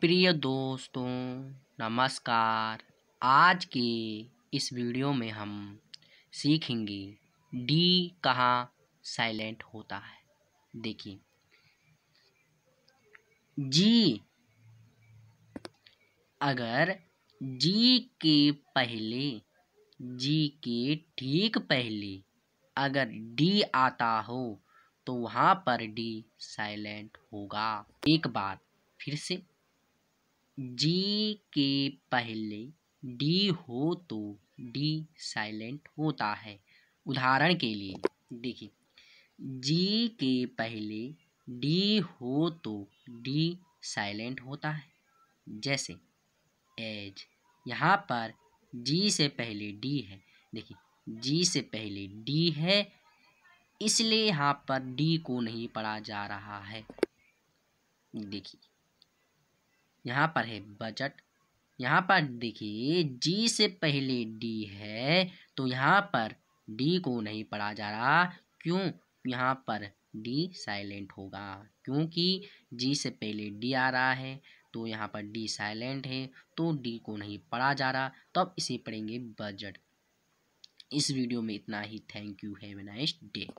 प्रिय दोस्तों नमस्कार आज के इस वीडियो में हम सीखेंगे डी कहाँ साइलेंट होता है देखिए जी अगर जी के पहले जी के ठीक पहले अगर डी आता हो तो वहाँ पर डी साइलेंट होगा एक बार फिर से जी के पहले डी हो तो डी साइलेंट होता है उदाहरण के लिए देखिए जी के पहले डी हो तो डी साइलेंट होता है जैसे एज यहाँ पर जी से पहले डी है देखिए जी से पहले डी है इसलिए यहाँ पर डी को नहीं पढ़ा जा रहा है देखिए यहाँ पर है बजट यहाँ पर देखिए जी से पहले डी है तो यहाँ पर डी को नहीं पढ़ा जा रहा क्यों यहाँ पर डी साइलेंट होगा क्योंकि जी से पहले डी आ रहा है तो यहाँ पर डी साइलेंट है तो डी को नहीं पढ़ा जा रहा तो अब इसे पढ़ेंगे बजट इस वीडियो में इतना ही thank you have a nice day